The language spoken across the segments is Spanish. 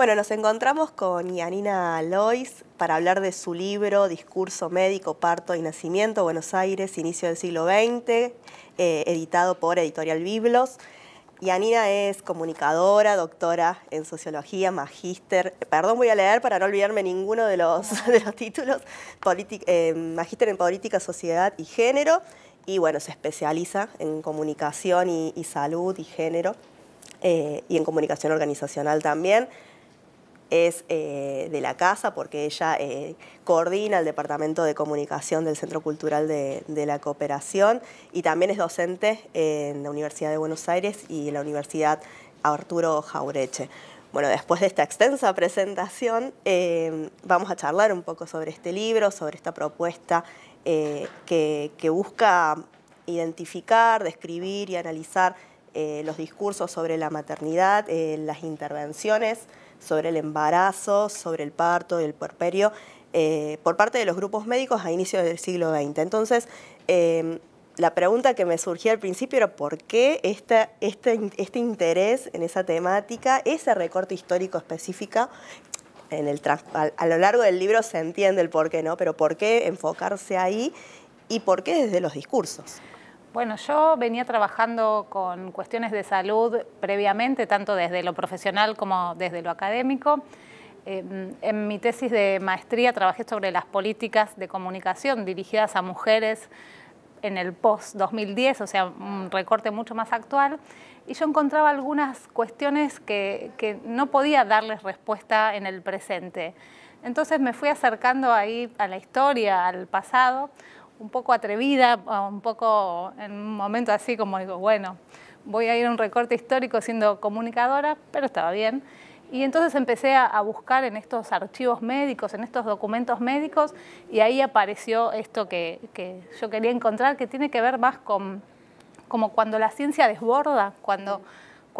Bueno, nos encontramos con Yanina Lois para hablar de su libro Discurso médico, parto y nacimiento, Buenos Aires, inicio del siglo XX, eh, editado por Editorial Biblos. Yanina es comunicadora, doctora en sociología, magíster, perdón, voy a leer para no olvidarme ninguno de los, títulos, eh, magíster en política, sociedad y género, y bueno, se especializa en comunicación y, salud y género, eh, y en comunicación organizacional también es eh, de la casa porque ella eh, coordina el Departamento de Comunicación del Centro Cultural de, la Cooperación y también es docente en la Universidad de Buenos Aires y en la Universidad Arturo Jaureche. Bueno, después de esta extensa presentación, eh, vamos a charlar un poco sobre este libro, sobre esta propuesta que, busca identificar, describir y analizar los discursos sobre la maternidad, las intervenciones sobre el embarazo, sobre el parto, el puerperio, eh, por parte de los grupos médicos a inicios del siglo XX. Entonces, em, la pregunta que me surgía al principio era por qué este, este, interés en esa temática, ese recorte histórico específico, en el, a, a, lo largo del libro se entiende el por qué, ¿no? Pero por qué enfocarse ahí y por qué desde los discursos. Bueno, yo venía trabajando con cuestiones de salud previamente, tanto desde lo profesional como desde lo académico. Eh, en mi tesis de maestría trabajé sobre las políticas de comunicación dirigidas a mujeres en el post-2010, o sea, un recorte mucho más actual, y yo encontraba algunas cuestiones que no podía darles respuesta en el presente. Entonces me fui acercando ahí a la historia, al pasado, un poco atrevida, un poco en un momento así como digo, bueno, voy a ir un recorte histórico siendo comunicadora, pero estaba bien. Y entonces empecé a, buscar en estos archivos médicos, en estos documentos médicos, y ahí apareció esto que, yo quería encontrar, que tiene que ver más con como cuando la ciencia desborda, cuando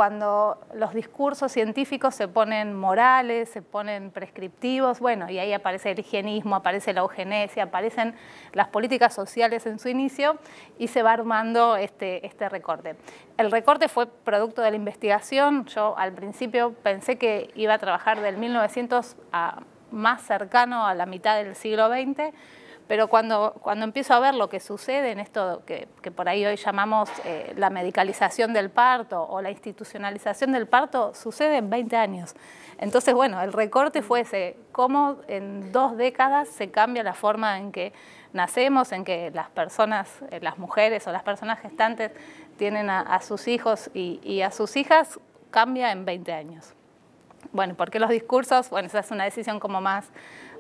cuando los discursos científicos se ponen morales, se ponen prescriptivos, bueno, y ahí aparece el higienismo, aparece la eugenesia, aparecen las políticas sociales en su inicio y se va armando este, este recorte. El recorte fue producto de la investigación, yo al principio pensé que iba a trabajar del 1900 a más cercano a la mitad del siglo XX, pero cuando, cuando empiezo a ver lo que sucede en esto que, por ahí hoy llamamos eh, la medicalización del parto o la institucionalización del parto, sucede en 20 años. Entonces, bueno, el recorte fue ese, cómo en dos décadas se cambia la forma en que nacemos, en que las personas, eh, las mujeres o las personas gestantes tienen a, sus hijos y, y a sus hijas, cambia en 20 años. Bueno, ¿por qué los discursos? Bueno, esa es una decisión como más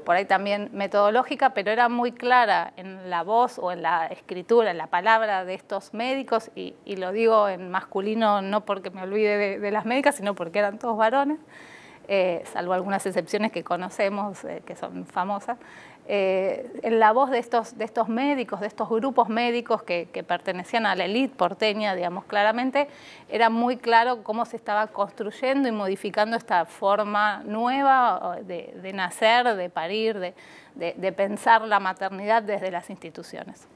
por ahí también metodológica, pero era muy clara en la voz o en la escritura, en la palabra de estos médicos, y, lo digo en masculino no porque me olvide de, las médicas, sino porque eran todos varones, eh, salvo algunas excepciones que conocemos, eh, que son famosas, eh, en la voz de estos, de estos médicos, de estos grupos médicos que, pertenecían a la élite porteña, digamos claramente, era muy claro cómo se estaba construyendo y modificando esta forma nueva de, nacer, de parir, de, pensar la maternidad desde las instituciones.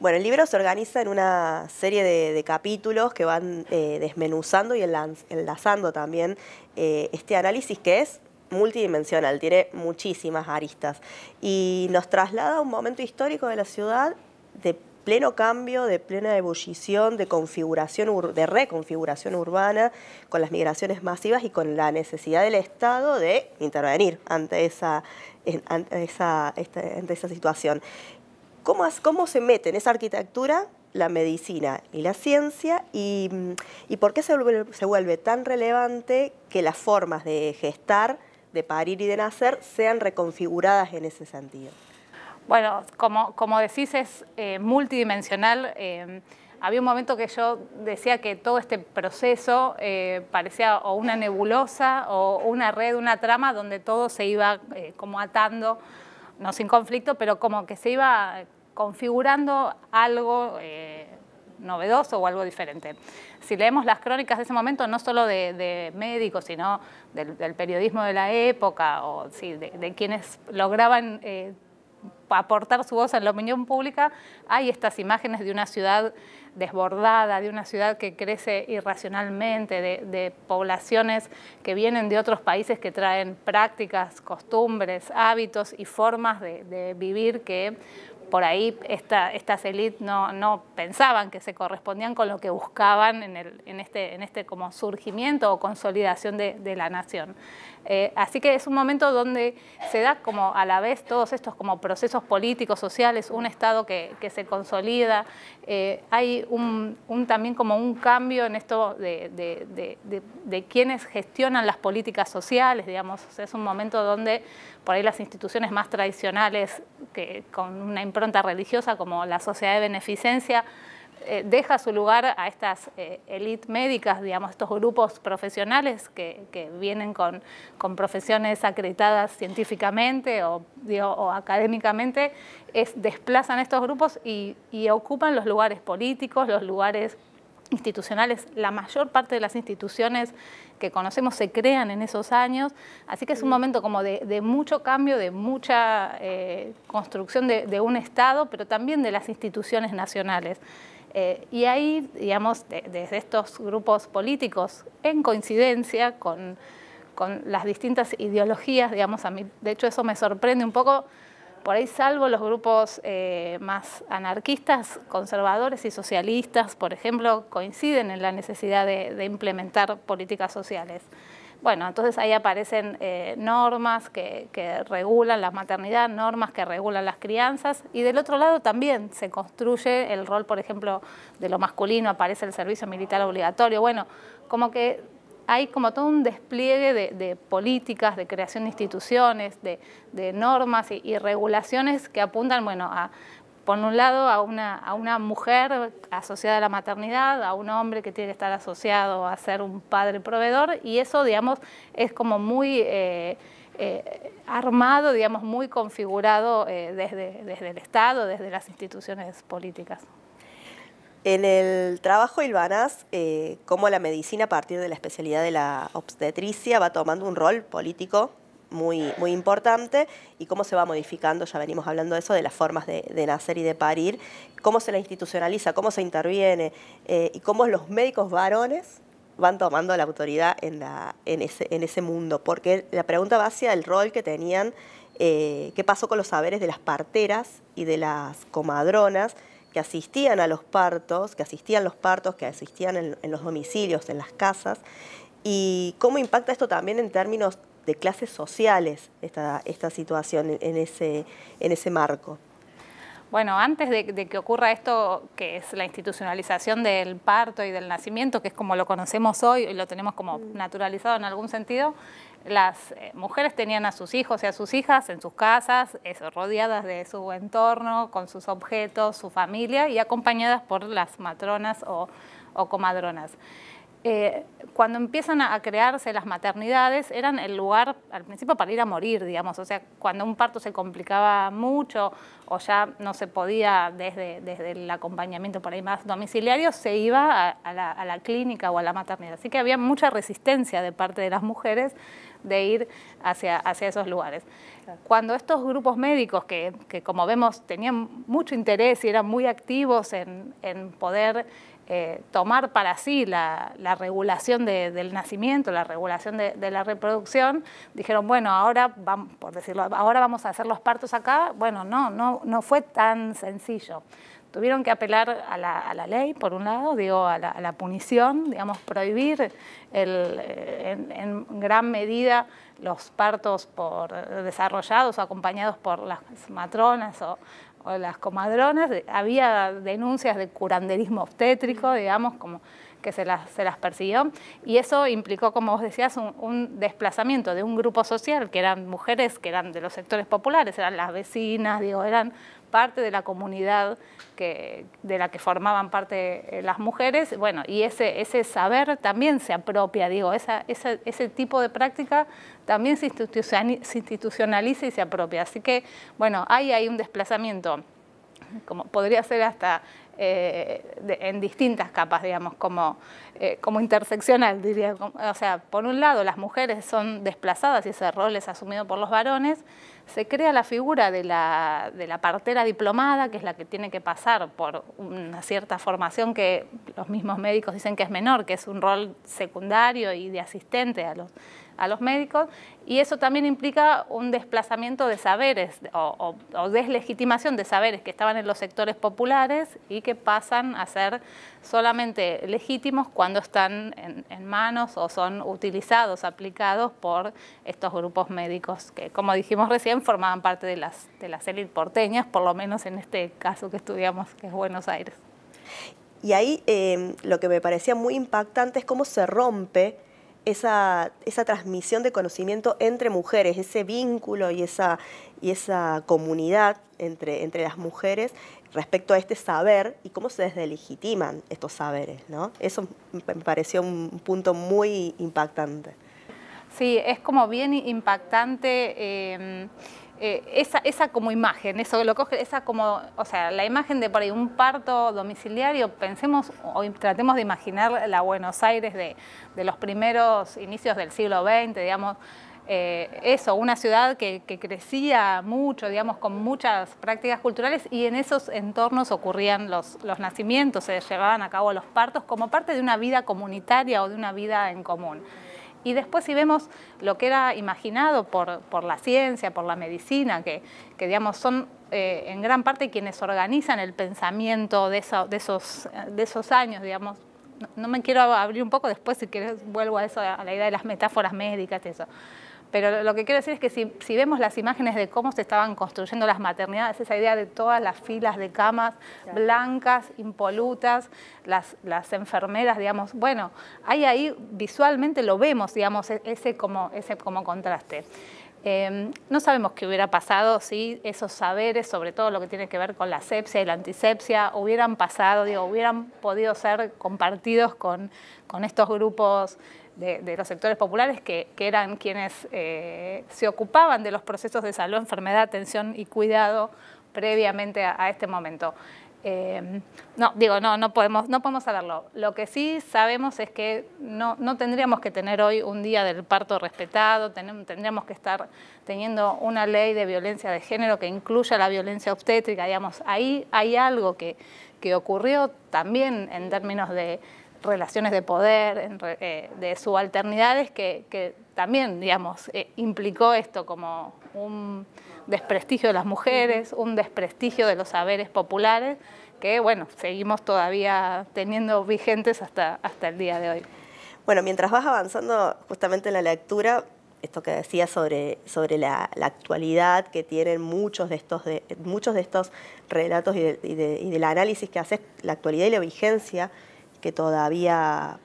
Bueno, el libro se organiza en una serie de, capítulos que van eh, desmenuzando y enlazando también eh, este análisis que es multidimensional, tiene muchísimas aristas y nos traslada a un momento histórico de la ciudad de pleno cambio, de plena ebullición, de configuración, de reconfiguración urbana, con las migraciones masivas y con la necesidad del Estado de intervenir ante esa, este, esa, situación. ¿Cómo, ¿Cómo se mete en esa arquitectura la medicina y la ciencia y, por qué se vuelve, se vuelve, tan relevante que las formas de gestar de parir y de nacer sean reconfiguradas en ese sentido. Bueno, como, como decís, es eh, multidimensional. Em, había un momento que yo decía que todo este proceso eh, parecía o una nebulosa o una red, una trama donde todo se iba eh, como atando, no sin conflicto, pero como que se iba configurando algo, novedoso o algo diferente. Si leemos las crónicas de ese momento, no solo de, médicos, sino del, periodismo de la época, o de, quienes lograban eh, aportar su voz en la opinión pública, hay estas imágenes de una ciudad desbordada, de una ciudad que crece irracionalmente, de, poblaciones que vienen de otros países que traen prácticas, costumbres, hábitos y formas de vivir que por ahí esta, estas élites no, no, pensaban que se correspondían con lo que buscaban en, el, en, este, en este, como surgimiento o consolidación de, la nación. Eh, así que es un momento donde se da como a la vez todos estos como procesos políticos, sociales, un Estado que, se consolida, eh, hay un, también como un cambio en esto de, quienes gestionan las políticas sociales, digamos, es un momento donde por ahí las instituciones más tradicionales que con una religiosa como la sociedad de beneficencia, eh, deja su lugar a estas élites eh, médicas, digamos, estos grupos profesionales que, vienen con, profesiones acreditadas científicamente o, académicamente, es, desplazan estos grupos y, y ocupan los lugares políticos, los lugares institucionales, la mayor parte de las instituciones que conocemos se crean en esos años, así que es un momento como de, mucho cambio, de mucha eh, construcción de, un Estado, pero también de las instituciones nacionales. Eh, y ahí, digamos, desde estos grupos políticos, en coincidencia con, con las distintas ideologías, digamos, a mí, de hecho eso me sorprende un poco, por ahí salvo los grupos eh, más anarquistas, conservadores y socialistas, por ejemplo, coinciden en la necesidad de, implementar políticas sociales. Bueno, entonces ahí aparecen eh, normas que, que, regulan la maternidad, normas que regulan las crianzas y del otro lado también se construye el rol, por ejemplo, de lo masculino, aparece el servicio militar obligatorio. Bueno, como que hay como todo un despliegue de, políticas, de creación de instituciones, de, normas y, regulaciones que apuntan, bueno, a, por un lado, a una, mujer asociada a la maternidad, a un hombre que tiene que estar asociado a ser un padre proveedor, y eso, digamos, es como muy... Eh, eh, armado, digamos, muy configurado eh, desde el Estado, desde las instituciones políticas. En el trabajo Ilvanas, eh, cómo la medicina a partir de la especialidad de la obstetricia va tomando un rol político muy, muy importante y cómo se va modificando, ya venimos hablando de eso, de las formas de, nacer y de parir, cómo se la institucionaliza, cómo se interviene eh, y cómo los médicos varones van tomando la autoridad en, ese, mundo. Porque la pregunta va hacia el rol que tenían, eh, qué pasó con los saberes de las parteras y de las comadronas, que asistían a los partos, que asistían los partos, que asistían en, los domicilios, en las casas, y cómo impacta esto también en términos de clases sociales, esta, esta situación en ese, en ese marco bueno, antes de, que ocurra esto, que es la institucionalización del parto y del nacimiento, que es como lo conocemos hoy y lo tenemos como mm. naturalizado en algún sentido, las eh, mujeres tenían a sus hijos y a sus hijas en sus casas, rodeadas de su entorno, con sus objetos, su familia y acompañadas por las matronas o comadronas. Eh, cuando empiezan a crearse las maternidades, eran el lugar al principio para ir a morir, digamos. O sea, cuando un parto se complicaba mucho o ya no se podía desde, desde el acompañamiento por ahí más domiciliario, se iba a, la, clínica o a la maternidad. Así que había mucha resistencia de parte de las mujeres de ir hacia, hacia esos lugares. Cuando estos grupos médicos, que, como vemos tenían mucho interés y eran muy activos en, en poder eh, tomar para sí la, regulación del nacimiento, la regulación de, la reproducción, dijeron, bueno, ahora, vamos, por decirlo, ahora vamos a hacer los partos acá. Bueno, no, no, no fue tan sencillo. Tuvieron que apelar a la, ley, por un lado, digo, a la, punición, digamos, prohibir eh, en, en, gran medida los partos por, desarrollados o acompañados por las matronas o o las comadronas, había denuncias de curanderismo obstétrico, digamos, como que se las, se las persiguió, y eso implicó, como vos decías, un, un, desplazamiento de un grupo social, que eran mujeres, que eran de los sectores populares, eran las vecinas, digo, eran parte de la comunidad que, de la que formaban parte eh, las mujeres, bueno, y ese, ese saber también se apropia, digo, ese tipo de práctica también se institucionaliza y se apropia. Así que, bueno, ahí hay un desplazamiento como podría ser hasta eh, en distintas capas, digamos, como, eh, interseccional, diría. O sea, por un lado, las mujeres son desplazadas y ese rol es asumido por los varones, se crea la figura de la, de la partera diplomada, que es la que tiene que pasar por una cierta formación que los mismos médicos dicen que es menor, que es un rol secundario y de asistente a los, a los médicos, y eso también implica un desplazamiento de saberes o, deslegitimación de saberes que estaban en los sectores populares y que pasan a ser solamente legítimos cuando están en, en manos o son utilizados, aplicados por estos grupos médicos que, como dijimos recién, formaban parte de las, de las élites porteñas, por lo menos en este caso que estudiamos, que es Buenos Aires. Y ahí em, lo que me parecía muy impactante es cómo se rompe esa, transmisión de conocimiento entre mujeres, ese vínculo y esa, y esa comunidad entre, entre las mujeres respecto a este saber y cómo se deslegitiman estos saberes. ¿no? Eso me pareció un punto muy impactante. Sí, es como bien impactante. Em, eh, esa, esa como imagen, eso lo coge, esa como, o sea, la imagen de por ahí un parto domiciliario, pensemos o tratemos de imaginar la Buenos Aires de, los primeros inicios del siglo XX, digamos, eh, eso, una ciudad que, que, crecía mucho, digamos, con muchas prácticas culturales y en esos entornos ocurrían los, los nacimientos, se llevaban a cabo los partos como parte de una vida comunitaria o de una vida en común. Y después si vemos lo que era imaginado por, la ciencia, por la medicina, que, digamos son eh, en gran parte quienes organizan el pensamiento de, esos, de esos años, digamos, no, me quiero abrir un poco después si quieres vuelvo a eso, a la idea de las metáforas médicas y eso. Pero lo que quiero decir es que si, vemos las imágenes de cómo se estaban construyendo las maternidades, esa idea de todas las filas de camas blancas, impolutas, las, enfermeras, digamos, bueno, hay ahí visualmente lo vemos, digamos, e-, ese como, ese como contraste. Em, no sabemos qué hubiera pasado si esos saberes, sobre todo lo que tiene que ver con la sepsia y la antisepsia, hubieran pasado, digo, hubieran podido ser compartidos con, con estos grupos de, los sectores populares, que, eran quienes eh, se ocupaban de los procesos de salud, enfermedad, atención y cuidado previamente a, este momento. Em, no, digo, no, no podemos, no podemos saberlo. Lo que sí sabemos es que no, no tendríamos que tener hoy un día del parto respetado, tendríamos que estar teniendo una ley de violencia de género que incluya la violencia obstétrica, digamos, ahí hay algo que, que ocurrió también en términos de, relaciones de poder, eh, de subalternidades que, también, digamos, eh, implicó esto como un desprestigio de las mujeres, un desprestigio de los saberes populares, que bueno, seguimos todavía teniendo vigentes hasta, hasta el día de hoy. Bueno, mientras vas avanzando justamente en la lectura, esto que decía sobre, sobre la, actualidad que tienen muchos de estos, muchos de estos relatos y del análisis que haces, la actualidad y la vigencia que todavía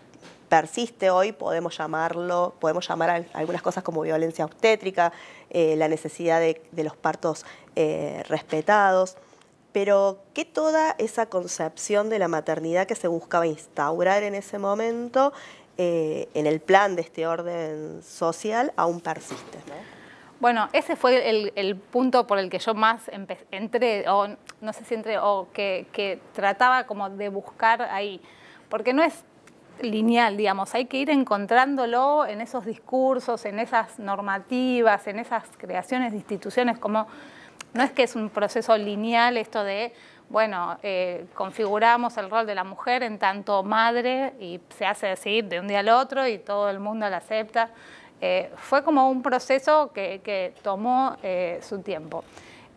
persiste hoy, podemos llamarlo, podemos llamar algunas cosas como violencia obstétrica, eh, la necesidad de, los partos eh, respetados, pero que toda esa concepción de la maternidad que se buscaba instaurar en ese momento, eh, en el plan de este orden social, aún persiste. Bueno, ese fue el, punto por el que yo más entré, o no sé si entré, o que trataba como de buscar ahí porque no es lineal, digamos, hay que ir encontrándolo en esos discursos, en esas normativas, en esas creaciones de instituciones, como no es que es un proceso lineal esto de, bueno, eh, configuramos el rol de la mujer en tanto madre y se hace decir de un día al otro y todo el mundo la acepta. Eh, fue como un proceso que, tomó eh, su tiempo.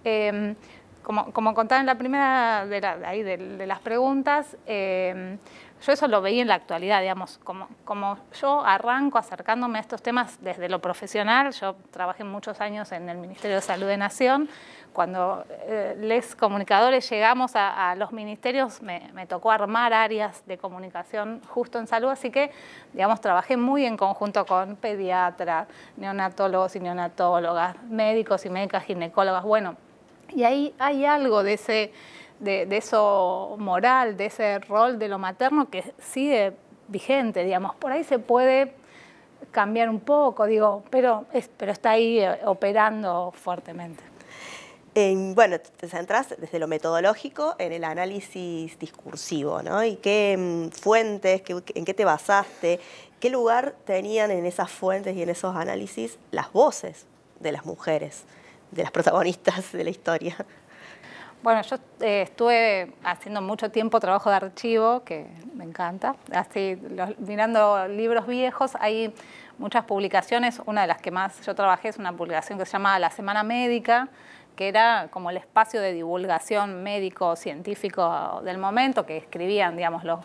Em, como, como contaba en la primera de las preguntas, em, yo eso lo veía en la actualidad, digamos, como, como yo arranco acercándome a estos temas desde lo profesional, yo trabajé muchos años en el Ministerio de Salud de Nación, cuando eh, les comunicadores llegamos a, los ministerios, me, me, tocó armar áreas de comunicación justo en salud, así que, digamos, trabajé muy en conjunto con pediatras, neonatólogos y neonatólogas, médicos y médicas ginecólogas, bueno, y ahí hay algo de ese de, eso moral, de ese rol de lo materno que sigue vigente, digamos. Por ahí se puede cambiar un poco, digo, pero, pero está ahí eh, operando fuertemente. bueno, te centras desde lo metodológico en el análisis discursivo, ¿no? ¿Y qué mm, fuentes, en qué te basaste, qué lugar tenían en esas fuentes y en esos análisis las voces de las mujeres, de las protagonistas de la historia? Bueno, yo eh, estuve haciendo mucho tiempo trabajo de archivo, que me encanta, así mirando libros viejos, hay muchas publicaciones, una de las que más yo trabajé es una publicación que se llama La Semana Médica, que era como el espacio de divulgación médico-científico del momento, que escribían, digamos, los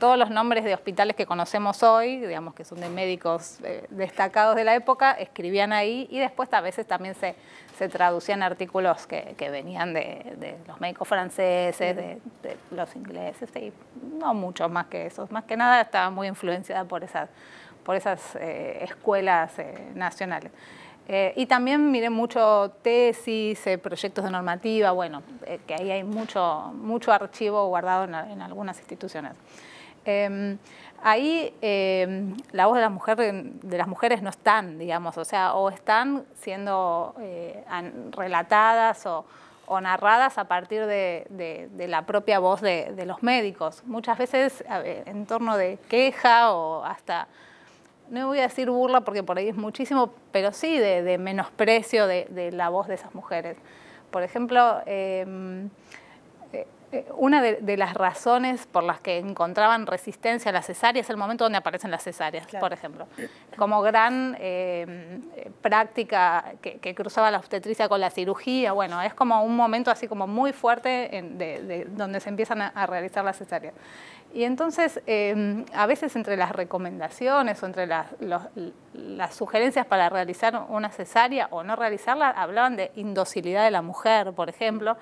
todos los nombres de hospitales que conocemos hoy, digamos que son de médicos eh, destacados de la época, escribían ahí y después a veces también se, se traducían artículos que, que venían de, de, los médicos franceses, de, los ingleses, y no muchos más que esos. Más que nada estaba muy influenciada por esas, por esas eh, escuelas eh, nacionales. y también miré mucho tesis, proyectos de normativa, bueno, que ahí hay mucho, mucho archivo guardado en algunas instituciones. Em, ahí em, la voz de las, mujeres, de las mujeres no están, digamos, o sea, o están siendo eh, relatadas o, narradas a partir de, la propia voz de, los médicos, muchas veces en torno de queja o hasta, no voy a decir burla porque por ahí es muchísimo, pero sí de, menosprecio de, la voz de esas mujeres. Por ejemplo, em, eh, una de, las razones por las que encontraban resistencia a la cesárea es el momento donde aparecen las cesáreas, por ejemplo. Como gran eh, práctica que, cruzaba la obstetricia con la cirugía, bueno, es como un momento así como muy fuerte de, donde se empiezan a, realizar las cesáreas. Y entonces, em, a veces entre las recomendaciones o entre las, las sugerencias para realizar una cesárea o no realizarla, hablaban de indocilidad de la mujer, por ejemplo.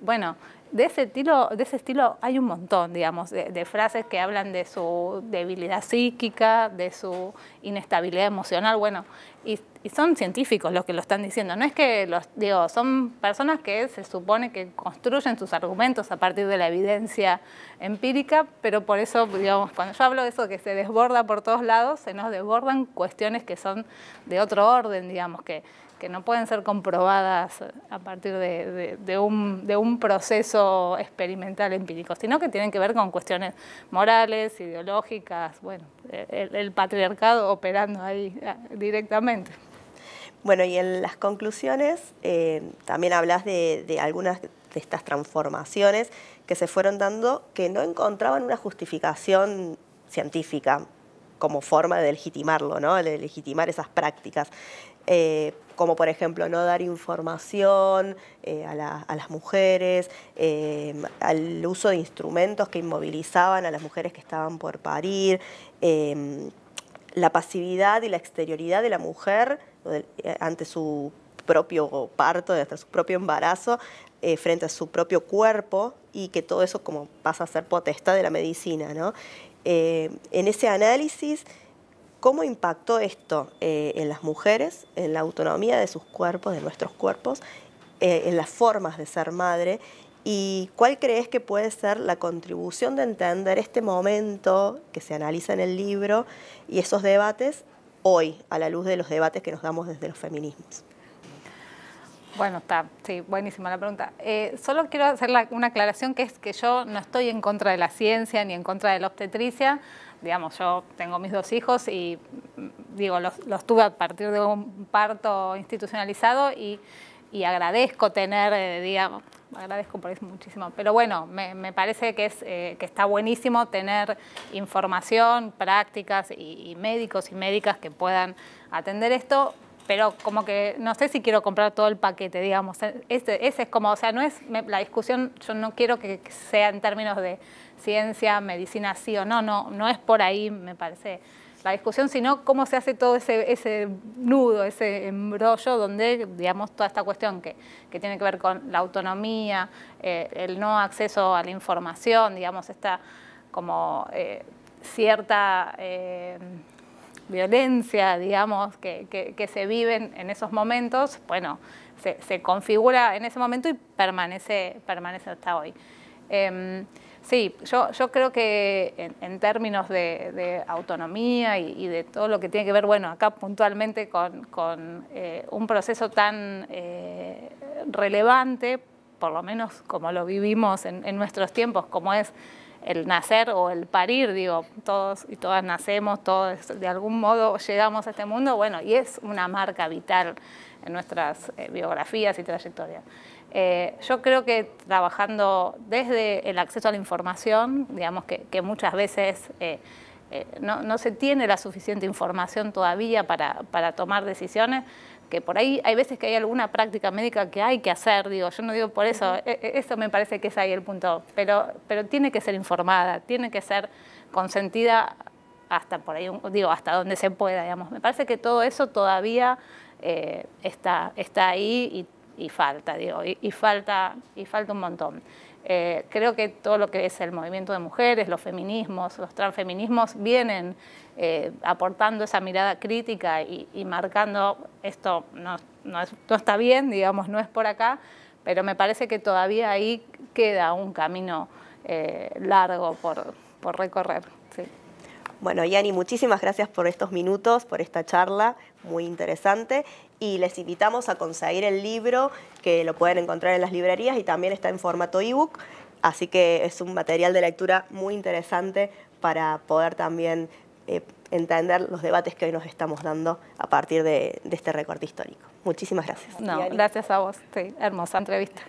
Bueno, de ese estilo, de ese estilo hay un montón, digamos, de, frases que hablan de su debilidad psíquica, de su inestabilidad emocional, bueno, y, y, son científicos los que lo están diciendo, no es que los, digo, son personas que se supone que construyen sus argumentos a partir de la evidencia empírica, pero por eso, digamos, cuando yo hablo de eso que se desborda por todos lados, se nos desbordan cuestiones que son de otro orden, digamos, que, que no pueden ser comprobadas a partir de, un, proceso experimental empírico, sino que tienen que ver con cuestiones morales, ideológicas, bueno, el, patriarcado operando ahí ah, directamente. Bueno, y en las conclusiones eh, también hablas de, algunas de estas transformaciones que se fueron dando que no encontraban una justificación científica como forma de legitimarlo, ¿no? de legitimar esas prácticas. Eh, como por ejemplo no dar información eh, a, las mujeres, eh, al uso de instrumentos que inmovilizaban a las mujeres que estaban por parir, em, la pasividad y la exterioridad de la mujer eh, ante su propio parto, hasta su propio embarazo, frente a su propio cuerpo y que todo eso como pasa a ser potestad de la medicina. en ese análisis ¿Cómo impactó esto eh, en las mujeres, en la autonomía de sus cuerpos, de nuestros cuerpos, eh, en las formas de ser madre? ¿Y cuál crees que puede ser la contribución de entender este momento que se analiza en el libro y esos debates hoy, a la luz de los debates que nos damos desde los feminismos? Bueno, está, sí, buenísima la pregunta. Eh, solo quiero hacer una aclaración que es que yo no estoy en contra de la ciencia ni en contra de la obstetricia digamos, yo tengo mis dos hijos y digo, los, los tuve a partir de un parto institucionalizado y, agradezco tener, eh, digamos, agradezco por eso muchísimo, pero bueno, me, parece que, es, eh, que está buenísimo tener información, prácticas y médicos y médicas que puedan atender esto, pero como que no sé si quiero comprar todo el paquete, digamos. E-, este ese es como, o sea, no es la discusión, yo no quiero que sea en términos de ciencia, medicina, sí o no, no, no es por ahí, me parece, la discusión, sino cómo se hace todo ese, ese nudo, ese embrollo donde, digamos, toda esta cuestión que, que tiene que ver con la autonomía, eh, el no acceso a la información, digamos, esta como eh, cierta... Eh, violencia, digamos, que, se viven en esos momentos, bueno, se, se, configura en ese momento y permanece, permanece hasta hoy. Em, sí, yo, yo, creo que en, términos de, autonomía y, de todo lo que tiene que ver, bueno, acá puntualmente con, eh, un proceso tan eh, relevante, por lo menos como lo vivimos en, en nuestros tiempos, como es el nacer o el parir, digo, todos y todas nacemos, todos de algún modo llegamos a este mundo, bueno, y es una marca vital en nuestras eh, biografías y trayectorias. Eh, yo creo que trabajando desde el acceso a la información, digamos que, muchas veces eh, no, se tiene la suficiente información todavía para, para tomar decisiones, que por ahí hay veces que hay alguna práctica médica que hay que hacer, digo, yo no digo por eso, e, e, eso me parece que es ahí el punto, pero, pero tiene que ser informada, tiene que ser consentida hasta por ahí, digo, hasta donde se pueda, digamos. Me parece que todo eso todavía eh, está, está ahí y, falta, digo, y, falta, y falta un montón. Eh, creo que todo lo que es el movimiento de mujeres, los feminismos, los transfeminismos vienen eh, aportando esa mirada crítica y, marcando esto no, no, está bien, digamos, no es por acá, pero me parece que todavía ahí queda un camino eh, largo por, recorrer. Bueno, Yani, muchísimas gracias por estos minutos, por esta charla muy interesante y les invitamos a conseguir el libro que lo pueden encontrar en las librerías y también está en formato ebook, así que es un material de lectura muy interesante para poder también eh, entender los debates que hoy nos estamos dando a partir de, este recorte histórico. Muchísimas gracias. No, gracias a vos. Sí, hermosa entrevista.